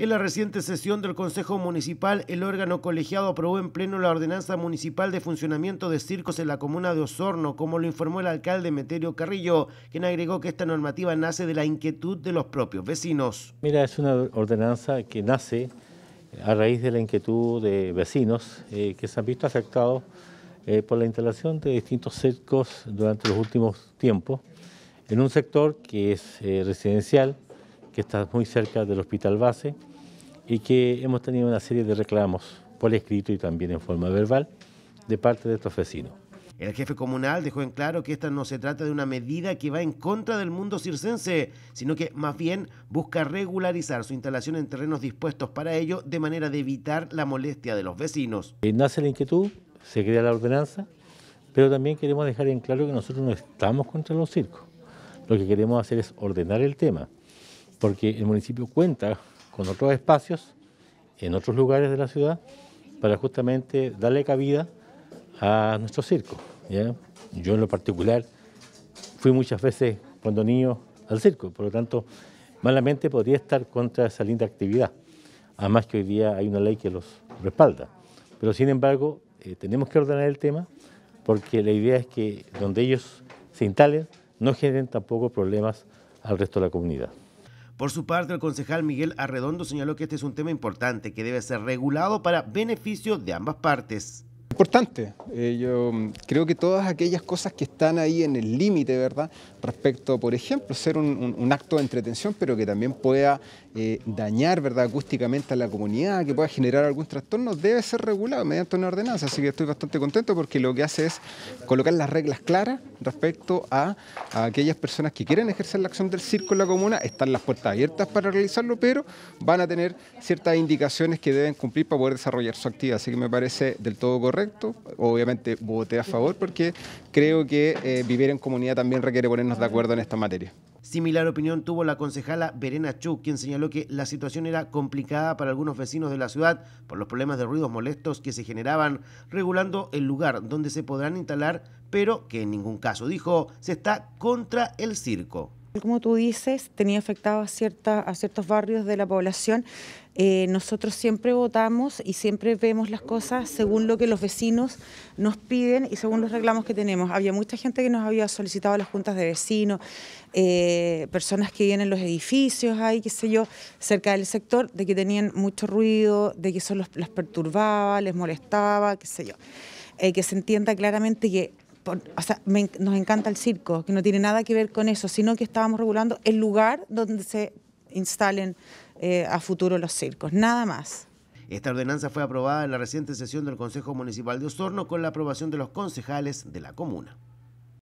En la reciente sesión del Consejo Municipal, el órgano colegiado aprobó en pleno la ordenanza municipal de funcionamiento de circos en la comuna de Osorno, como lo informó el alcalde Meterio Carrillo, quien agregó que esta normativa nace de la inquietud de los propios vecinos. Mira, es una ordenanza que nace eh, a raíz de la inquietud de vecinos eh, que se han visto afectados eh, por la instalación de distintos circos durante los últimos tiempos en un sector que es residencial, que está muy cerca del hospital base y que hemos tenido una serie de reclamos por escrito y también en forma verbal de parte de estos vecinos. El jefe comunal dejó en claro que esta no se trata de una medida que va en contra del mundo circense, sino que más bien busca regularizar su instalación en terrenos dispuestos para ello de manera de evitar la molestia de los vecinos. Eh, nace la inquietud, se crea la ordenanza, pero también queremos dejar en claro que nosotros no estamos contra los circos. Lo que queremos hacer es ordenar el tema porque el municipio cuenta con otros espacios en otros lugares de la ciudad para justamente darle cabida a nuestro circo. Yo en lo particular fui muchas veces cuando niño al circo, por lo tanto, malamente podría estar contra esa linda actividad. Además que hoy día hay una ley que los respalda. Pero sin embargo, eh, tenemos que ordenar el tema porque la idea es que donde ellos se instalen no generen tampoco problemas al resto de la comunidad. Por su parte, el concejal Miguel Arredondo señaló que este es un tema importante que debe ser regulado para beneficio de ambas partes. Importante, eh, yo creo que todas aquellas cosas que están ahí en el límite, ¿verdad? Respecto, por ejemplo, ser un, acto de entretención, pero que también pueda eh, dañar, ¿verdad? Acústicamente a la comunidad, que pueda generar algún trastorno, debe ser regulado mediante una ordenanza. Así que estoy bastante contento porque lo que hace es colocar las reglas claras respecto a, a aquellas personas que quieren ejercer la acción del circo en la comuna, están las puertas abiertas para realizarlo, pero van a tener ciertas indicaciones que deben cumplir para poder desarrollar su actividad. Así que me parece del todo correcto correcto. Obviamente voté a favor porque creo que eh, vivir en comunidad también requiere ponernos de acuerdo en esta materia. Similar opinión tuvo la concejala Verena Chu, quien señaló que la situación era complicada para algunos vecinos de la ciudad por los problemas de ruidos molestos que se generaban, regulando el lugar donde se podrán instalar, pero que en ningún caso, dijo, se está contra el circo. Como tú dices, tenía afectado a, cierta, a ciertos barrios de la población. Eh, nosotros siempre votamos y siempre vemos las cosas según lo que los vecinos nos piden y según los reclamos que tenemos. Había mucha gente que nos había solicitado a las juntas de vecinos, eh, personas que vienen los edificios, ahí, qué sé yo, cerca del sector, de que tenían mucho ruido, de que eso las perturbaba, les molestaba, qué sé yo. Eh, que se entienda claramente que nos encanta el circo, que no tiene nada que ver con eso, sino que estábamos regulando el lugar donde se instalen eh, a futuro los circos, nada más. Esta ordenanza fue aprobada en la reciente sesión del Consejo Municipal de Osorno con la aprobación de los concejales de la comuna.